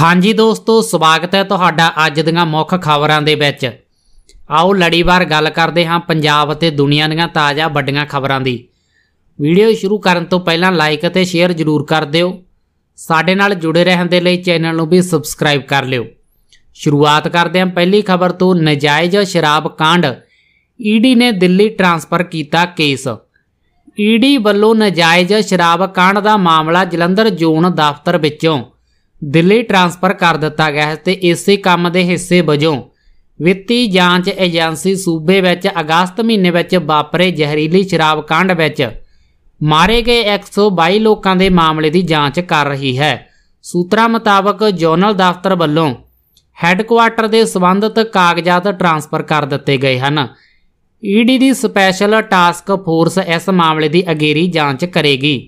ਹਾਂਜੀ ਦੋਸਤੋ ਸਵਾਗਤ ਹੈ ਤੁਹਾਡਾ ਅੱਜ ਦੀਆਂ ਮੁੱਖ ਖਬਰਾਂ ਦੇ ਵਿੱਚ ਆਓ ਲੜੀਵਾਰ ਗੱਲ ਕਰਦੇ ਹਾਂ ਪੰਜਾਬ ਅਤੇ ਦੁਨੀਆ ਦੀਆਂ ਤਾਜ਼ਾ ਵੱਡੀਆਂ ਖਬਰਾਂ ਦੀ ਵੀਡੀਓ ਸ਼ੁਰੂ ਕਰਨ ਤੋਂ ਪਹਿਲਾਂ ਲਾਈਕ ਅਤੇ ਸ਼ੇਅਰ ਜ਼ਰੂਰ ਕਰ ਦਿਓ ਸਾਡੇ ਨਾਲ ਜੁੜੇ ਰਹਿਣ ਦੇ ਲਈ ਚੈਨਲ ਨੂੰ ਵੀ ਸਬਸਕ੍ਰਾਈਬ ਕਰ ਲਿਓ ਸ਼ੁਰੂਆਤ ਕਰਦੇ ਹਾਂ ਪਹਿਲੀ ਖਬਰ ਤੋਂ ਨਜਾਇਜ਼ ਸ਼ਰਾਬ ਕਾਂਡ ਈਡੀ e ਨੇ ਦਿੱਲੀ ਟ੍ਰਾਂਸਫਰ ਕੀਤਾ ਕੇਸ ਈਡੀ e ਵੱਲੋਂ ਨਜਾਇਜ਼ ਸ਼ਰਾਬ ਕਾਂਡ ਦਾ ਮਾਮਲਾ ਜਲੰਧਰ ਜ਼ੋਨ ਦਫ਼ਤਰ ਵਿੱਚੋਂ ਦਿੱਲੀ ਟ੍ਰਾਂਸਫਰ ਕਰ ਦਿੱਤਾ ਗਿਆ ਹੈ ਤੇ ਇਸੇ ਕੰਮ ਦੇ ਹਿੱਸੇ ਵਜੋਂ ਵਿੱਤੀ ਜਾਂਚ ਏਜੰਸੀ ਸੂਬੇ ਵਿੱਚ ਅਗਸਤ ਮਹੀਨੇ ਵਿੱਚ ਵਾਪਰੇ ਜ਼ਹਿਰੀਲੀ ਸ਼ਰਾਬ ਕਾਂਡ ਵਿੱਚ ਮਾਰੇ ਗਏ 122 ਲੋਕਾਂ ਦੇ ਮਾਮਲੇ ਦੀ ਜਾਂਚ ਕਰ ਰਹੀ ਹੈ ਸੂਤਰਾਂ ਮੁਤਾਬਕ ਜਨਰਲ ਦਫ਼ਤਰ ਵੱਲੋਂ ਹੈੱਡਕੁਆਰਟਰ ਦੇ ਸਬੰਧਤ ਕਾਗਜ਼ਾਤ ਟ੍ਰਾਂਸਫਰ ਕਰ ਦਿੱਤੇ ਗਏ ਹਨ ਈਡੀ ਦੀ ਸਪੈਸ਼ਲ ਟਾਸਕ ਫੋਰਸ ਇਸ ਮਾਮਲੇ ਦੀ ਅਗੇਰੀ ਜਾਂਚ ਕਰੇਗੀ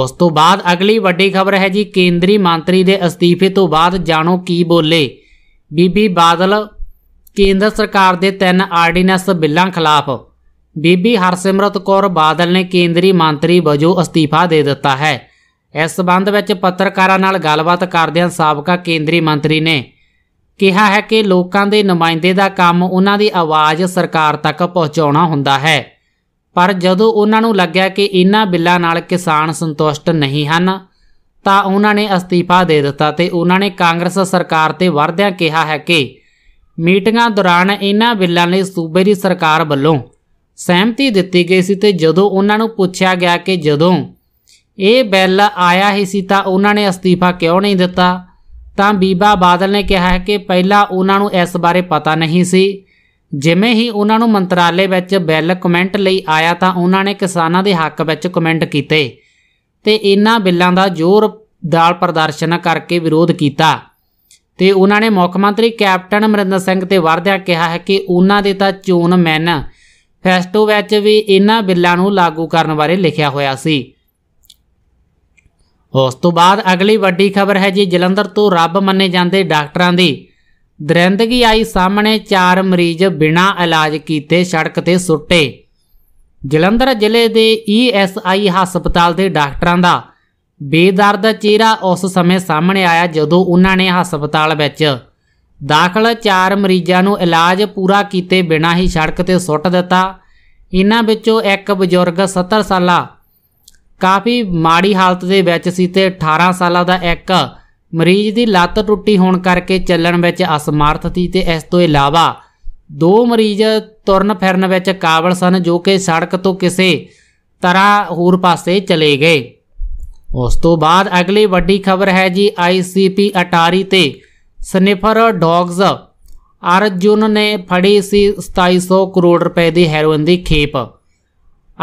ਉਸ ਤੋਂ ਬਾਅਦ ਅਗਲੀ ਵੱਡੀ ਖਬਰ ਹੈ ਜੀ ਕੇਂਦਰੀ ਮੰਤਰੀ ਦੇ ਅਸਤੀਫੇ ਤੋਂ ਬਾਅਦ ਜਾਣੋ ਕੀ ਬੋਲੇ ਬੀਬੀ ਬਾਦਲ ਕੇਂਦਰ ਸਰਕਾਰ ਦੇ ਤਿੰਨ ਆਰਡੀਨੈਂਸ ਬਿੱਲਾਂ ਖਿਲਾਫ ਬੀਬੀ ਹਰਸਿਮਰਤ ਕੌਰ ਬਾਦਲ ਨੇ ਕੇਂਦਰੀ ਮੰਤਰੀ ਵਜੋਂ ਅਸਤੀਫਾ ਦੇ ਦਿੱਤਾ ਹੈ ਇਸ ਸਬੰਧ ਵਿੱਚ ਪੱਤਰਕਾਰਾਂ ਨਾਲ ਗੱਲਬਾਤ ਕਰਦਿਆਂ ਸਾਬਕਾ ਕੇਂਦਰੀ ਮੰਤਰੀ ਨੇ ਕਿਹਾ ਹੈ ਕਿ ਲੋਕਾਂ ਦੇ ਨੁਮਾਇੰਦੇ ਦਾ ਕੰਮ ਉਹਨਾਂ ਦੀ ਆਵਾਜ਼ ਸਰਕਾਰ ਤੱਕ ਪਹੁੰਚਾਉਣਾ ਹੁੰਦਾ ਹੈ ਪਰ ਜਦੋਂ ਉਹਨਾਂ ਨੂੰ ਲੱਗਿਆ ਕਿ ਇਹਨਾਂ ਬਿੱਲਾਂ ਨਾਲ ਕਿਸਾਨ ਸੰਤੁਸ਼ਟ ਨਹੀਂ ਹਨ ਤਾਂ ਉਹਨਾਂ ਨੇ ਅਸਤੀਫਾ ਦੇ ਦਿੱਤਾ ਤੇ ਉਹਨਾਂ ਨੇ ਕਾਂਗਰਸ ਸਰਕਾਰ ਤੇ ਵਰਦਿਆਂ ਕਿਹਾ ਹੈ ਕਿ ਮੀਟਿੰਗਾਂ ਦੌਰਾਨ ਇਹਨਾਂ ਬਿੱਲਾਂ ਲਈ ਸੂਬੇ ਦੀ ਸਰਕਾਰ ਵੱਲੋਂ ਸਹਿਮਤੀ ਦਿੱਤੀ ਗਈ ਸੀ ਤੇ ਜਦੋਂ ਉਹਨਾਂ ਨੂੰ ਪੁੱਛਿਆ ਗਿਆ ਕਿ ਜਦੋਂ ਇਹ ਬਿੱਲ ਆਇਆ ਹੀ ਸੀ ਤਾਂ ਉਹਨਾਂ ਨੇ ਅਸਤੀਫਾ ਕਿਉਂ ਨਹੀਂ ਦਿੱਤਾ ਤਾਂ ਬੀਬਾ ਬਾਦਲ ਨੇ ਕਿਹਾ ਹੈ ਕਿ ਪਹਿਲਾਂ ਉਹਨਾਂ ਨੂੰ ਇਸ ਬਾਰੇ ਪਤਾ ਨਹੀਂ ਸੀ ਜਿਵੇਂ ਹੀ ਉਹਨਾਂ ਨੂੰ ਮੰਤਰਾਲੇ ਵਿੱਚ ਬਿੱਲ ਕਮੈਂਟ ਲਈ ਆਇਆ ਤਾਂ ਉਹਨਾਂ ਨੇ ਕਿਸਾਨਾਂ ਦੇ ਹੱਕ ਵਿੱਚ ਕਮੈਂਟ ਕੀਤੇ ਤੇ ਇਹਨਾਂ ਬਿੱਲਾਂ ਦਾ ਜ਼ੋਰਦਾਰ ਪ੍ਰਦਰਸ਼ਨ ਕਰਕੇ ਵਿਰੋਧ ਕੀਤਾ ਤੇ ਉਹਨਾਂ ਨੇ ਮੁੱਖ ਮੰਤਰੀ ਕੈਪਟਨ ਅਮਰਿੰਦਰ ਸਿੰਘ ਤੇ ਵਰਦਿਆ ਕਿਹਾ ਹੈ ਕਿ ਉਹਨਾਂ ਦੇ ਤਾਂ ਚੋਣ ਮੈਨ ਫੈਸਟੋ ਵਿੱਚ ਵੀ ਇਹਨਾਂ ਬਿੱਲਾਂ ਨੂੰ ਲਾਗੂ ਕਰਨ ਬਾਰੇ ਲਿਖਿਆ ਹੋਇਆ ਸੀ ਉਸ ਤੋਂ ਬਾਅਦ ਅਗਲੀ ਵੱਡੀ ਖਬਰ ਹੈ ਜੀ ਜਲੰਧਰ ਤੋਂ ਰੱਬ ਮੰਨੇ ਜਾਂਦੇ ਡਾਕਟਰਾਂ ਦੀ ਦਰਿੰਦਗੀ ਆਈ ਸਾਹਮਣੇ ਚਾਰ ਮਰੀਜ਼ ਬਿਨਾਂ ਇਲਾਜ ਕੀਤੇ ਸੜਕ ਤੇ ਸੁੱਟੇ ਜਲੰਧਰ ਜ਼ਿਲ੍ਹੇ ਦੇ ਈਐਸਆਈ ਹਸਪਤਾਲ ਦੇ ਡਾਕਟਰਾਂ ਦਾ ਬੇਦਰਦ ਚਿਹਰਾ ਉਸ ਸਮੇਂ ਸਾਹਮਣੇ ਆਇਆ ਜਦੋਂ ਉਹਨਾਂ ਨੇ ਹਸਪਤਾਲ ਵਿੱਚ ਦਾਖਲ ਚਾਰ ਮਰੀਜ਼ਾਂ ਨੂੰ ਇਲਾਜ ਪੂਰਾ ਕੀਤੇ ਬਿਨਾਂ ਹੀ ਸੜਕ ਤੇ ਸੁੱਟ ਦਿੱਤਾ ਇਹਨਾਂ ਵਿੱਚੋਂ ਇੱਕ ਬਜ਼ੁਰਗ 70 ਸਾਲਾ ਕਾਫੀ ਮਾੜੀ ਹਾਲਤ ਦੇ ਵਿੱਚ ਸੀ ਤੇ 18 ਸਾਲਾ ਦਾ ਇੱਕ ਮਰੀਜ਼ ਦੀ ਲੱਤ ਟੁੱਟੀ ਹੋਣ ਕਰਕੇ ਚੱਲਣ ਵਿੱਚ ਅਸਮਰਥ ਸੀ ਤੇ ਇਸ ਤੋਂ ਇਲਾਵਾ ਦੋ ਮਰੀਜ਼ ਤੁਰਨ ਫਿਰਨ ਵਿੱਚ ਕਾਬਲ ਸਨ ਜੋ ਕਿ ਸੜਕ ਤੋਂ ਕਿਸੇ ਤਰ੍ਹਾਂ ਹੋਰ ਪਾਸੇ ਚਲੇ ਗਏ ਉਸ ਤੋਂ ਬਾਅਦ ਅਗਲੀ ਵੱਡੀ ਖਬਰ ਹੈ ਜੀ ਆਈਸੀਪੀ ਅਟਾਰੀ ਤੇ ਸਨੇਫਰ ਡੌਗਸ ਅਰਜੁਨ ਨੇ ਫੜੀ ਸੀ 2700 ਕਰੋੜ ਰੁਪਏ ਦੀ ਹੈਰੋਇਨ ਦੀ ਖੇਪ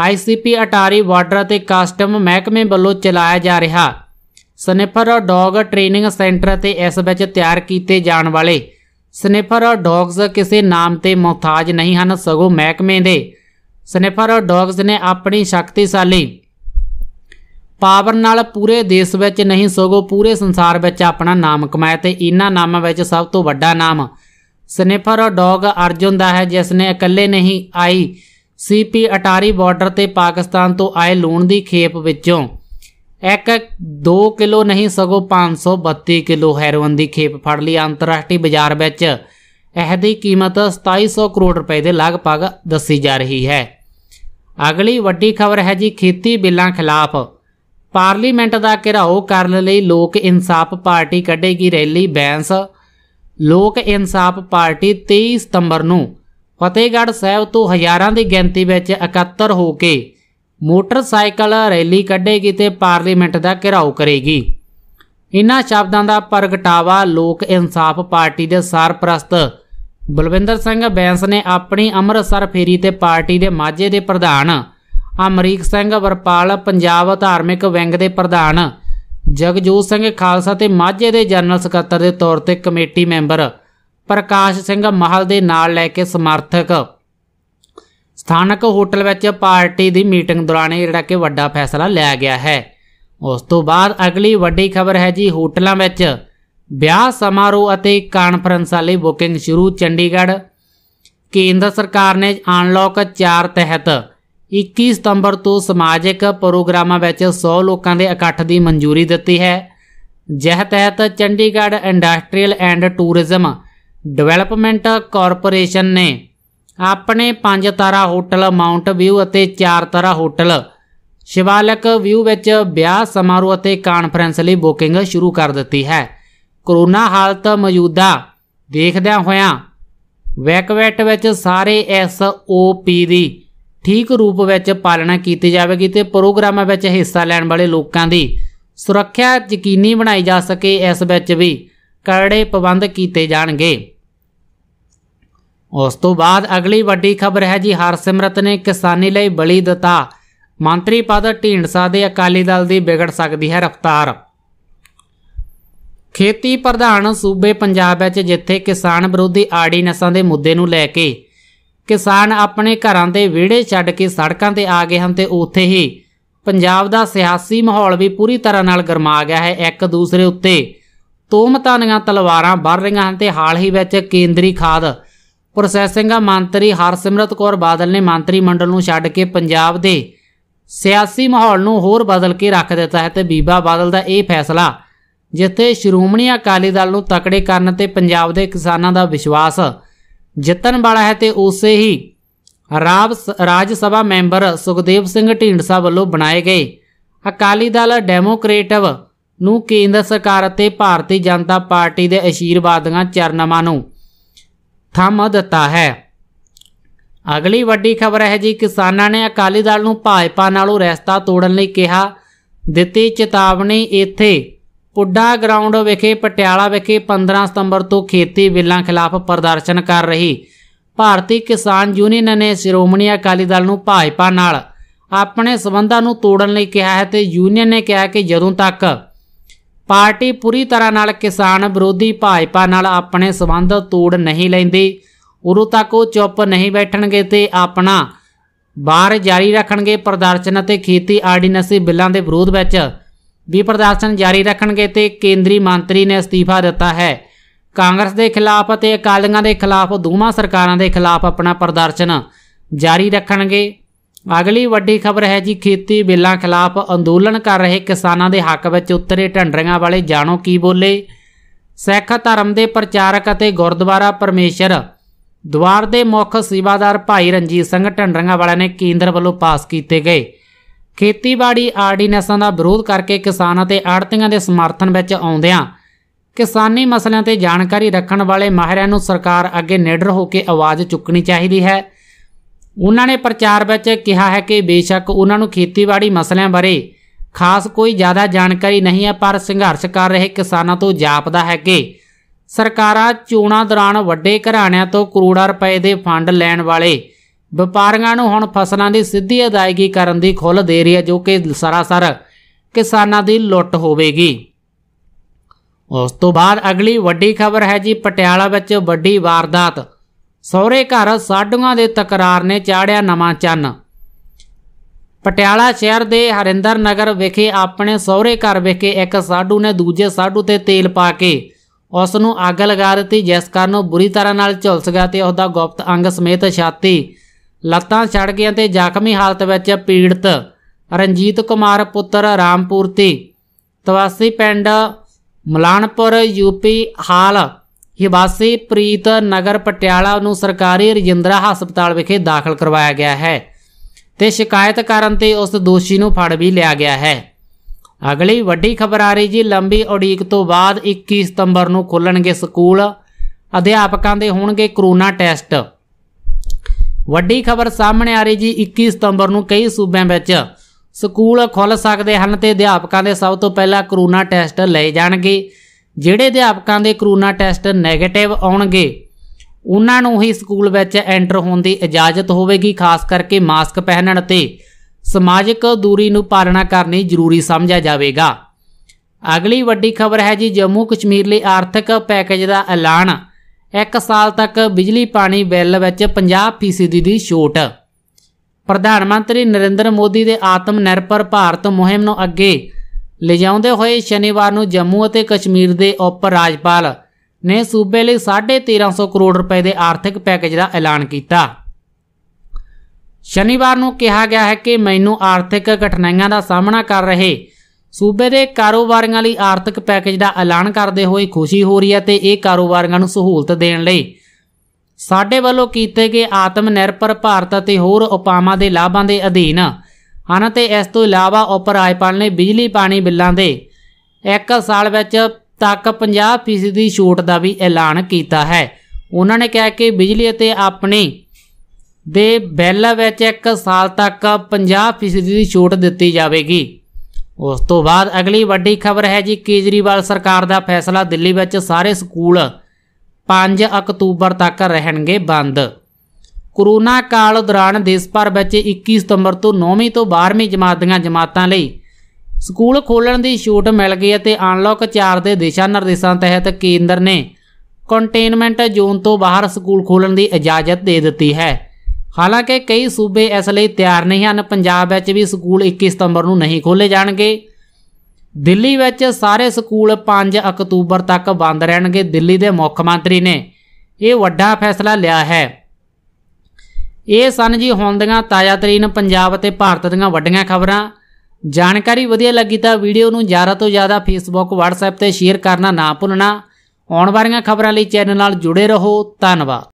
ਆਈਸੀਪੀ ਅਟਾਰੀ ਬਾਰਡਰ ਤੇ ਕਸਟਮ ਮਹਿਕਮੇ ਵੱਲੋਂ ਚਲਾਇਆ ਜਾ ਰਿਹਾ ਸਨੇਫਰ ਡੌਗ ਟ੍ਰੇਨਿੰਗ ਸੈਂਟਰ ਅਤੇ ਇਸ ਵਿੱਚ ਤਿਆਰ ਕੀਤੇ ਜਾਣ ਵਾਲੇ ਸਨੇਫਰ ਡੌਗਸ ਕਿਸੇ ਨਾਮ ਤੇ ਮੁਹਤਾਜ ਨਹੀਂ ਹਨ ਸਗੋਂ ਮਹਿਕਮੇ ਦੇ ਸਨੇਫਰ ਡੌਗਸ ਨੇ ਆਪਣੀ ਸ਼ਕਤੀਸ਼ਾਲੀ ਪਾਵਰ ਨਾਲ ਪੂਰੇ ਦੇਸ਼ ਵਿੱਚ ਨਹੀਂ ਸਗੋਂ ਪੂਰੇ ਸੰਸਾਰ ਵਿੱਚ ਆਪਣਾ ਨਾਮ ਕਮਾਇਆ ਤੇ ਇਨ੍ਹਾਂ ਨਾਮਾਂ ਵਿੱਚ ਸਭ ਤੋਂ ਵੱਡਾ ਨਾਮ ਸਨੇਫਰ ਡੌਗ ਅਰਜੁਨ ਦਾ ਹੈ ਜਿਸ ਨੇ ਇਕੱਲੇ ਨਹੀਂ ਆਈ ਸੀਪੀ ਅਟਾਰੀ ਬਾਰਡਰ ਤੇ ਪਾਕਿਸਤਾਨ ਤੋਂ ਆਏ ਲੂਣ ਦੀ ਖੇਪ ਵਿੱਚੋਂ ਇੱਕ 2 ਕਿਲੋ ਨਹੀਂ ਸਗੋਂ 532 ਕਿਲੋ ਹੈਰੋਇਨ ਦੀ ਖੇਪ ਫੜ ਲਈ ਅੰਤਰਰਾਸ਼ਟਰੀ ਬਾਜ਼ਾਰ ਵਿੱਚ ਇਹਦੀ ਕੀਮਤ 2700 ਕਰੋੜ ਰੁਪਏ ਦੇ ਲਗਭਗ ਦੱਸੀ ਜਾ ਰਹੀ ਹੈ ਅਗਲੀ ਵੱਡੀ ਖਬਰ ਹੈ ਜੀ ਖੇਤੀ ਬਿੱਲਾਂ ਖਿਲਾਫ ਪਾਰਲੀਮੈਂਟ ਦਾ ਘਿਰਾਓ ਕਰਨ ਲਈ ਲੋਕ ਇਨਸਾਫ ਪਾਰਟੀ ਕੱਢੇਗੀ ਰੈਲੀ ਬੈਂਸ ਲੋਕ ਇਨਸਾਫ ਪਾਰਟੀ 23 ਸਤੰਬਰ ਨੂੰ ਫਤਿਹਗੜ੍ਹ ਸਾਹਿਬ ਤੋਂ ਹਜ਼ਾਰਾਂ ਦੀ ਗਿਣਤੀ ਵਿੱਚ ਇਕੱਤਰ ਹੋ ਕੇ ਮੋਟਰਸਾਈਕਲ ਰੈਲੀ ਕੱਢੇਗੀ ਤੇ ਪਾਰਲੀਮੈਂਟ ਦਾ ਘਿਰਾਉ ਕਰੇਗੀ ਇਨ੍ਹਾਂ ਸ਼ਬਦਾਂ ਦਾ ਪ੍ਰਗਟਾਵਾ ਲੋਕ ਇਨਸਾਫ ਪਾਰਟੀ ਦੇ ਸਰਪ੍ਰਸਤ ਬਲਵਿੰਦਰ ਸਿੰਘ ਬੈਂਸ ਨੇ ਆਪਣੀ ਅੰਮ੍ਰਿਤਸਰ ਫੇਰੀ ਤੇ ਪਾਰਟੀ ਦੇ ਮਾਝੇ ਦੇ ਪ੍ਰਧਾਨ ਅਮਰੀਕ ਸਿੰਘ ਵਰਪਾਲ ਪੰਜਾਬ ਧਾਰਮਿਕ ਵਿੰਗ ਦੇ ਪ੍ਰਧਾਨ ਜਗਜੋਤ ਸਿੰਘ ਖਾਲਸਾ ਤੇ ਮਾਝੇ ਦੇ ਜਨਰਲ ਸਕੱਤਰ ਦੇ ਤੌਰ ਤੇ ਕਮੇਟੀ ਮੈਂਬਰ ਪ੍ਰਕਾਸ਼ ਸਿੰਘ ਮਹਲ ਦੇ ਨਾਲ ਲੈ ਕੇ ਸਮਰਥਕ ਸਥਾਨਕ ਹੋਟਲ ਵਿੱਚ ਪਾਰਟੀ ਦੀ ਮੀਟਿੰਗ ਦੌਰਾਨ ਇਹ ਜਿਹੜਾ ਕਿ ਵੱਡਾ ਫੈਸਲਾ ਲਿਆ ਗਿਆ ਹੈ ਉਸ ਤੋਂ ਬਾਅਦ ਅਗਲੀ ਵੱਡੀ ਖਬਰ ਹੈ ਜੀ ਹੋਟਲਾਂ ਵਿੱਚ ਵਿਆਹ ਸਮਾਰੋਹ ਅਤੇ ਕਾਨਫਰੰਸਾਂ ਲਈ ਬੁਕਿੰਗ ਸ਼ੁਰੂ ਚੰਡੀਗੜ੍ਹ ਕੇਂਦਰ ਸਰਕਾਰ ਨੇ ਅਨਲੌਕ 4 ਤਹਿਤ 21 ਸਤੰਬਰ ਤੋਂ ਸਮਾਜਿਕ ਪ੍ਰੋਗਰਾਮਾਂ ਵਿੱਚ 100 ਲੋਕਾਂ ਦੇ ਇਕੱਠ ਦੀ ਮਨਜ਼ੂਰੀ ਦਿੱਤੀ ਹੈ ਜਿਹ ਤਹਿਤ Chandigarh industrial and tourism development corporation ਨੇ ਆਪਣੇ 5 ਤਾਰਾ ਹੋਟਲ ਮਾਉਂਟ ਵਿਊ ਅਤੇ 4 ਤਾਰਾ ਹੋਟਲ ਸ਼ਿਵਾਲਕ ਵਿਊ ਵਿੱਚ ਵਿਆਹ ਸਮਾਰੋਹ ਅਤੇ ਕਾਨਫਰੰਸ ਲਈ ਬੁਕਿੰਗ ਸ਼ੁਰੂ ਕਰ ਦਿੱਤੀ ਹੈ ਕਰੋਨਾ ਹਾਲਤ ਮੌਜੂਦਾ ਦੇਖਦਿਆਂ ਹੋਇਆਂ ਵੈਕਵੈਟ ਵਿੱਚ ਸਾਰੇ ਪੀ ਦੀ ਠੀਕ ਰੂਪ ਵਿੱਚ ਪਾਲਣਾ ਕੀਤੀ ਜਾਵੇਗੀ ਤੇ ਪ੍ਰੋਗਰਾਮਾਂ ਵਿੱਚ ਹਿੱਸਾ ਲੈਣ ਵਾਲੇ ਲੋਕਾਂ ਦੀ ਸੁਰੱਖਿਆ ਯਕੀਨੀ ਬਣਾਈ ਜਾ ਸਕੇ ਇਸ ਵਿੱਚ ਵੀ ਕੜੇ ਪ੍ਰਬੰਧ ਕੀਤੇ ਜਾਣਗੇ ਉਸ ਤੋਂ ਬਾਅਦ ਅਗਲੀ ਵੱਡੀ ਖਬਰ ਹੈ ਜੀ ਹਰਸਿਮਰਤ ਨੇ ਕਿਸਾਨੀ ਲਈ ਬਲੀ ਦਿੱਤਾ ਮੰਤਰੀ ਪਦ ਢੀਂਡਸਾ ਦੇ ਅਕਾਲੀ ਦਲ ਦੀ ਵਿਗੜ ਸਕਦੀ ਹੈ ਰਫਤਾਰ ਖੇਤੀ ਪ੍ਰਧਾਨ ਸੂਬੇ ਪੰਜਾਬ ਵਿੱਚ ਜਿੱਥੇ ਕਿਸਾਨ ਵਿਰੋਧੀ ਆੜੀ ਨਸਾਂ ਦੇ ਮੁੱਦੇ ਨੂੰ ਲੈ ਕੇ ਕਿਸਾਨ ਆਪਣੇ ਘਰਾਂ ਦੇ ਵਿਹੜੇ ਛੱਡ ਕੇ ਸੜਕਾਂ ਤੇ ਆ ਗਏ ਹਨ ਤੇ ਉੱਥੇ ਹੀ ਪੰਜਾਬ ਦਾ ਸਿਆਸੀ ਮਾਹੌਲ ਵੀ ਪੂਰੀ ਤਰ੍ਹਾਂ ਨਾਲ ਗਰਮਾ ਗਿਆ ਹੈ ਇੱਕ ਦੂਸਰੇ ਉੱਤੇ ਤੋਮਤਾਨੀਆਂ ਤਲਵਾਰਾਂ ਵਰ ਰਹੀਆਂ ਹਨ ਤੇ ਹਾਲ ਹੀ ਵਿੱਚ ਕੇਂਦਰੀ ਖਾਦ ਪ੍ਰੋਸੈਸਿੰਗ ਮੰਤਰੀ ਹਰਸਿਮਰਤ ਕੌਰ ਬਾਦਲ ਨੇ ਮੰਤਰੀ ਮੰਡਲ ਨੂੰ ਛੱਡ ਕੇ ਪੰਜਾਬ ਦੇ ਸਿਆਸੀ ਮਾਹੌਲ ਨੂੰ ਹੋਰ ਬਦਲ ਕੇ ਰੱਖ ਦਿੱਤਾ ਹੈ ਤੇ ਬੀਬਾ ਬਾਦਲ ਦਾ ਇਹ ਫੈਸਲਾ ਜਿੱਥੇ ਸ਼੍ਰੋਮਣੀ ਅਕਾਲੀ ਦਲ ਨੂੰ ਤਕੜੇ ਕਰਨ ਤੇ ਪੰਜਾਬ ਦੇ ਕਿਸਾਨਾਂ ਦਾ ਵਿਸ਼ਵਾਸ ਜਿੱਤਣ ਵਾਲਾ ਹੈ ਤੇ ਉਸੇ ਹੀ ਰਾਜ ਸਭਾ ਮੈਂਬਰ ਸੁਖਦੇਵ ਸਿੰਘ ਢੀਂਡਸਾ ਵੱਲੋਂ ਬਣਾਏ ਗਏ ਅਕਾਲੀ ਦਲ ਡੈਮੋਕ੍ਰੇਟਿਵ ਨੂੰ ਕੇਂਦਰ ਸਰਕਾਰ ਅਤੇ ਭਾਰਤੀ ਜਨਤਾ ਪਾਰਟੀ ਦੇ ਅਸ਼ੀਰਵਾਦਾਂ ਚਰਨਾਂ ਨੂੰ ਥੰਮ ਦਿੱਤਾ ਹੈ ਅਗਲੀ ਵੱਡੀ ਖਬਰ ਹੈ ਜੀ ਕਿਸਾਨਾਂ ਨੇ ਅਕਾਲੀ ਦਲ ਨੂੰ ਭਾਜਪਾ ਨਾਲੋਂ ਰਸਤਾ ਤੋੜਨ ਲਈ ਕਿਹਾ ਦਿੱਤੀ ਚੇਤਾਵਨੀ ਇੱਥੇ ਪੁੱਡਾ ਗਰਾਊਂਡ ਵਿਖੇ ਪਟਿਆਲਾ ਵਿਖੇ 15 ਸਤੰਬਰ ਤੋਂ ਖੇਤੀ ਬਿੱਲਾਂ ਖਿਲਾਫ ਪ੍ਰਦਰਸ਼ਨ ਕਰ ਰਹੀ ਭਾਰਤੀ ਕਿਸਾਨ ਯੂਨੀਅਨ ਨੇ ਸ਼੍ਰੋਮਣੀ ਅਕਾਲੀ ਦਲ ਨੂੰ ਭਾਜਪਾ ਨਾਲ ਆਪਣੇ ਸਬੰਧਾਂ ਨੂੰ ਤੋੜਨ ਲਈ ਕਿਹਾ ਹੈ ਤੇ ਯੂਨੀਅਨ ਨੇ ਕਿਹਾ ਕਿ ਜਦੋਂ ਤੱਕ ਪਾਰਟੀ ਪੂਰੀ ਤਰ੍ਹਾਂ ਨਾਲ ਕਿਸਾਨ ਵਿਰੋਧੀ ਭਾਜਪਾ ਨਾਲ ਆਪਣੇ ਸਬੰਧ ਤੋੜ ਨਹੀਂ ਲੈਂਦੀ ਉਰੋਂ ਤੱਕ ਉਹ ਚੁੱਪ ਨਹੀਂ ਬੈਠਣਗੇ ਤੇ ਆਪਣਾ ਬਾਹਰ ਜਾਰੀ ਰੱਖਣਗੇ ਪ੍ਰਦਰਸ਼ਨ ਅਤੇ ਖੇਤੀ ਆਰਡੀਨੈਂਸੀ ਬਿੱਲਾਂ ਦੇ ਵਿਰੋਧ ਵਿੱਚ ਵੀ ਪ੍ਰਦਰਸ਼ਨ ਜਾਰੀ ਰੱਖਣਗੇ ਤੇ ਕੇਂਦਰੀ ਮੰਤਰੀ ਨੇ ਅਸਤੀਫਾ ਦਿੱਤਾ ਹੈ ਕਾਂਗਰਸ ਦੇ ਖਿਲਾਫ ਅਤੇ ਅਕਾਲੀਆਂ ਦੇ ਖਿਲਾਫ ਦੋਵਾਂ ਸਰਕਾਰਾਂ ਦੇ ਖਿਲਾਫ ਆਪਣਾ ਪ੍ਰਦਰਸ਼ਨ ਜਾਰੀ ਰੱਖਣਗੇ ਅਗਲੀ ਵੱਡੀ ਖਬਰ ਹੈ ਜੀ ਖੇਤੀ ਬਿੱਲਾਂ ਖਿਲਾਫ ਅੰਦੋਲਨ ਕਰ ਰਹੇ ਕਿਸਾਨਾਂ ਦੇ ਹੱਕ ਵਿੱਚ ਉਤਰੇ ਢੰਡਰੀਆਂ ਵਾਲੇ ਜਾਣੋ ਕੀ ਬੋਲੇ ਸਿੱਖ ਧਰਮ ਦੇ ਪ੍ਰਚਾਰਕ ਅਤੇ ਗੁਰਦੁਆਰਾ ਪਰਮੇਸ਼ਰ ਦੁਆਰ ਦੇ ਮੁੱਖ ਸੇਵਾਦਾਰ ਭਾਈ ਰਣਜੀਤ ਸਿੰਘ ਢੰਡਰੀਆਂ ਵਾਲਿਆਂ ਨੇ ਕੇਂਦਰ ਵੱਲੋਂ ਪਾਸ ਕੀਤੇ ਗਏ ਖੇਤੀਬਾੜੀ ਆਰਡੀਨੈਂਸਾਂ ਦਾ ਵਿਰੋਧ ਕਰਕੇ ਕਿਸਾਨ ਅਤੇ ਆੜਤੀਆਂ ਦੇ ਸਮਰਥਨ ਵਿੱਚ ਆਉਂਦਿਆਂ ਕਿਸਾਨੀ ਮਸਲਿਆਂ ਤੇ ਜਾਣਕਾਰੀ ਰੱਖਣ ਵਾਲੇ ਮਾਹਿਰਾਂ ਨੂੰ ਸਰਕਾਰ ਅੱਗੇ ਨਿਡਰ ਹੋ ਕੇ ਆਵਾਜ਼ ਚੁੱਕਣੀ ਚਾਹੀਦੀ ਹੈ ਉਹਨਾਂ ਨੇ ਪ੍ਰਚਾਰ ਵਿੱਚ ਕਿਹਾ ਹੈ ਕਿ ਬੇਸ਼ੱਕ ਉਹਨਾਂ ਨੂੰ ਖੇਤੀਬਾੜੀ ਮਸਲਿਆਂ ਬਾਰੇ ਖਾਸ ਕੋਈ ਜ਼ਿਆਦਾ ਜਾਣਕਾਰੀ ਨਹੀਂ ਹੈ ਪਰ ਸੰਘਰਸ਼ ਕਰ ਰਹੇ ਕਿਸਾਨਾਂ ਤੋਂ ਜਾਪਦਾ ਹੈ ਕਿ ਸਰਕਾਰਾਂ ਚੋਣਾਂ ਦੌਰਾਨ ਵੱਡੇ ਘਰਾਣਿਆਂ ਤੋਂ ਕਰੋੜਾਂ ਰੁਪਏ ਦੇ ਫੰਡ ਲੈਣ ਵਾਲੇ ਵਪਾਰੀਆਂ ਨੂੰ ਹੁਣ ਫਸਲਾਂ ਦੀ ਸਿੱਧੀ ਅਦਾਇਗੀ ਕਰਨ ਦੀ ਖੁੱਲ੍ਹ ਦੇ ਰਹੀ ਹੈ ਜੋ ਕਿ ਸਰਾਸਰ ਕਿਸਾਨਾਂ ਦੀ ਲੁੱਟ ਹੋਵੇਗੀ ਉਸ ਤੋਂ ਬਾਅਦ ਅਗਲੀ ਵੱਡੀ ਖਬਰ ਹੈ ਜੀ ਪਟਿਆਲਾ ਵਿੱਚ ਵੱਡੀ ਵਾਰਦਾਤ ਸਹੁਰੇ ਘਰ ਸਾਡੂਆਂ ਦੇ ਤਕਰਾਰ ਨੇ ਚਾੜਿਆ ਨਵਾਂ ਚੰਨ ਪਟਿਆਲਾ ਸ਼ਹਿਰ ਦੇ ਹਰਿੰਦਰ ਨਗਰ ਵਿਖੇ ਆਪਣੇ ਸਹੁਰੇ ਘਰ ਵਿਖੇ ਇੱਕ ਸਾਡੂ ਨੇ ਦੂਜੇ ਸਾਡੂ ਤੇ ਤੇਲ ਪਾ ਕੇ ਉਸ ਨੂੰ ਅੱਗ ਲਗਾ ਦਿੱਤੀ ਜਿਸ ਕਾਰਨ ਉਹ ਬੁਰੀ ਤਰ੍ਹਾਂ ਨਾਲ ਝੁਲਸ ਗਿਆ ਤੇ ਉਸ ਦਾ ਗੁਪਤ ਅੰਗ ਸਮੇਤ ਛਾਤੀ ਲੱਤਾਂ ਛੜ ਗਈਆਂ ਤੇ ਜ਼ਖਮੀ ਹਾਲਤ ਵਿੱਚ ਪੀੜਤ ਰਣਜੀਤ ਕੁਮਾਰ ਪੁੱਤਰ ਰਾਮਪੂਰਤੀ ਤਵਾਸੀ ਪਿੰਡ ਮਲਾਨਪੁਰ ਯੂਪੀ ਹਾਲ ਹਿਵਾਸੀ ਪ੍ਰੀਤ ਨਗਰ ਪਟਿਆਲਾ ਨੂੰ ਸਰਕਾਰੀ ਰਜਿੰਦਰਾ ਹਸਪਤਾਲ ਵਿਖੇ ਦਾਖਲ ਕਰਵਾਇਆ ਗਿਆ ਹੈ ਤੇ ਸ਼ਿਕਾਇਤ ਕਰਨ ਤੇ ਉਸ ਦੋਸ਼ੀ ਨੂੰ ਫੜ ਵੀ ਲਿਆ ਗਿਆ ਹੈ ਅਗਲੀ ਵੱਡੀ ਖਬਰ ਆ ਰਹੀ ਜੀ ਲੰਬੀ ਉਡੀਕ ਤੋਂ ਬਾਅਦ 21 ਸਤੰਬਰ ਨੂੰ ਖੁੱਲਣਗੇ ਸਕੂਲ ਅਧਿਆਪਕਾਂ ਦੇ ਹੋਣਗੇ ਕਰੋਨਾ ਟੈਸਟ ਵੱਡੀ ਖਬਰ ਸਾਹਮਣੇ ਆ ਰਹੀ ਜੀ 21 ਸਤੰਬਰ ਨੂੰ ਕਈ ਸੂਬਿਆਂ ਵਿੱਚ ਸਕੂਲ ਖੁੱਲ ਸਕਦੇ ਹਨ ਤੇ ਅਧਿਆਪਕਾਂ ਦੇ ਸਭ ਤੋਂ ਪਹਿਲਾਂ ਕਰੋਨਾ ਟੈਸਟ ਲਏ ਜਾਣਗੇ ਜਿਹੜੇ ਅਧਿਆਪਕਾਂ ਦੇ ਕਰੋਨਾ ਟੈਸਟ 네ਗੇਟਿਵ ਆਉਣਗੇ ਉਹਨਾਂ ਨੂੰ ਹੀ ਸਕੂਲ ਵਿੱਚ ਐਂਟਰ ਹੋਣ ਦੀ ਇਜਾਜ਼ਤ ਹੋਵੇਗੀ ਖਾਸ ਕਰਕੇ ਮਾਸਕ ਪਹਿਨਣ ਤੇ ਸਮਾਜਿਕ ਦੂਰੀ ਨੂੰ ਪਾਲਣਾ ਕਰਨੀ ਜ਼ਰੂਰੀ ਸਮਝਿਆ ਜਾਵੇਗਾ ਅਗਲੀ ਵੱਡੀ ਖਬਰ ਹੈ ਜੀ ਜੰਮੂ ਕਸ਼ਮੀਰ ਲਈ ਆਰਥਿਕ ਪੈਕੇਜ ਦਾ ਐਲਾਨ 1 ਸਾਲ ਤੱਕ ਬਿਜਲੀ ਪਾਣੀ ਬਿੱਲ ਵਿੱਚ 50% ਦੀ ਛੋਟ ਪ੍ਰਧਾਨ ਮੰਤਰੀ ਨਰਿੰਦਰ ਮੋਦੀ ਦੇ ਆਤਮ ਨਿਰਭਰ ਭਾਰਤ ਮੁਹਿੰਮ ਨੂੰ ਅੱਗੇ ਲਿਜਾਉਂਦੇ ਹੋਏ ਸ਼ਨੀਵਾਰ ਨੂੰ ਜੰਮੂ ਅਤੇ ਕਸ਼ਮੀਰ ਦੇ ਉਪ ਰਾਜਪਾਲ ਨੇ ਸੂਬੇ ਲਈ 1350 ਕਰੋੜ ਰੁਪਏ ਦੇ ਆਰਥਿਕ ਪੈਕੇਜ ਦਾ ਐਲਾਨ ਕੀਤਾ ਸ਼ਨੀਵਾਰ ਨੂੰ ਕਿਹਾ ਗਿਆ ਹੈ ਕਿ ਮੈਨੂੰ ਆਰਥਿਕ ਕਠਿਨਾਈਆਂ ਦਾ ਸਾਹਮਣਾ ਕਰ ਰਹੇ ਸੂਬੇ ਦੇ ਕਾਰੋਬਾਰੀਆਂ ਲਈ ਆਰਥਿਕ ਪੈਕੇਜ ਦਾ ਐਲਾਨ ਕਰਦੇ ਹੋਏ ਖੁਸ਼ੀ ਹੋ ਰਹੀ ਹੈ ਤੇ ਇਹ ਕਾਰੋਬਾਰੀਆਂ ਨੂੰ ਸਹੂਲਤ ਦੇਣ ਲਈ ਸਾਡੇ ਵੱਲੋਂ ਕੀਤੇ ਗਏ ਆਤਮ ਨਿਰਭਰ ਭਾਰਤ ਅਤੇ ਹੋਰ ਉਪਾਵਾਂ ਦੇ ਲਾਭਾਂ ਦੇ ਅਧੀਨ ਹਨ ਤੇ ਇਸ ਤੋਂ ਇਲਾਵਾ ਉਪਰਾਜਪਾਲ ਨੇ ਬਿਜਲੀ ਪਾਣੀ ਬਿੱਲਾਂ ਦੇ ਇੱਕ ਸਾਲ ਵਿੱਚ ਤੱਕ 50% ਦੀ ਛੋਟ ਦਾ ਵੀ ਐਲਾਨ ਕੀਤਾ ਹੈ ਉਹਨਾਂ ਨੇ ਕਿਹਾ ਕਿ ਬਿਜਲੀ ਅਤੇ ਆਪਣੇ ਦੇ ਬਿੱਲ ਵਿੱਚ 1 ਸਾਲ ਤੱਕ 50% ਦੀ ਛੋਟ ਦਿੱਤੀ ਜਾਵੇਗੀ ਉਸ ਤੋਂ ਬਾਅਦ ਅਗਲੀ ਵੱਡੀ ਖਬਰ ਹੈ ਜੀ ਕੇਜਰੀਵਾਲ ਸਰਕਾਰ ਦਾ ਫੈਸਲਾ ਦਿੱਲੀ ਵਿੱਚ ਸਾਰੇ ਸਕੂਲ 5 ਅਕਤੂਬਰ ਤੱਕ ਰਹਿਣਗੇ ਬੰਦ ਕੋਰੋਨਾ ਕਾਲ ਦੌਰਾਨ ਦੇਸ਼ ਭਰ ਵਿੱਚ 21 ਸਤੰਬਰ ਤੋਂ 9ਵੀਂ ਤੋਂ 12ਵੀਂ ਜਮਾਤ ਦੀਆਂ ਜਮਾਤਾਂ ਲਈ ਸਕੂਲ ਖੋਲਣ ਦੀ ਛੋਟ ਮਿਲ ਗਈ ਅਤੇ ਅਨਲੌਕ 4 ਦੇ ਦਿਸ਼ਾ ਨਿਰਦੇਸ਼ਾਂ ਤਹਿਤ ਕੇਂਦਰ ਨੇ ਕੰਟੇਨਮੈਂਟ ਜ਼ੋਨ ਤੋਂ ਬਾਹਰ ਸਕੂਲ ਖੋਲਣ ਦੀ ਇਜਾਜ਼ਤ ਦੇ ਦਿੱਤੀ ਹੈ ਹਾਲਾਂਕਿ ਕਈ ਸੂਬੇ ਇਸ ਲਈ ਤਿਆਰ ਨਹੀਂ ਹਨ ਪੰਜਾਬ ਵਿੱਚ ਵੀ ਸਕੂਲ 21 ਸਤੰਬਰ ਨੂੰ ਨਹੀਂ ਖੋਲੇ ਜਾਣਗੇ ਦਿੱਲੀ ਵਿੱਚ ਸਾਰੇ ਸਕੂਲ 5 ਅਕਤੂਬਰ ਤੱਕ ਬੰਦ ਰਹਿਣਗੇ ਦਿੱਲੀ ਦੇ ਮੁੱਖ ਮੰਤਰੀ ਨੇ ਇਹ ਵੱਡਾ ਫੈਸਲਾ ਲਿਆ ਹੈ ਇਹ ਸਨ ਜੀ ਹੁੰਦੀਆਂ ਤਾਜ਼ਾ ਤਰੀਨ ਪੰਜਾਬ ਅਤੇ ਭਾਰਤ ਦੀਆਂ ਵੱਡੀਆਂ ਖਬਰਾਂ ਜਾਣਕਾਰੀ ਵਧੀਆ ਲੱਗੀ ਤਾਂ ਵੀਡੀਓ ਨੂੰ ਜ਼ਿਆਦਾ ਤੋਂ ਜ਼ਿਆਦਾ ਫੇਸਬੁੱਕ WhatsApp ਤੇ ਸ਼ੇਅਰ ਕਰਨਾ ਨਾ ਭੁੱਲਣਾ ਆਉਣ ਵਾਲੀਆਂ ਖਬਰਾਂ ਲਈ ਚੈਨਲ ਨਾਲ ਜੁੜੇ ਰਹੋ ਧੰਨਵਾਦ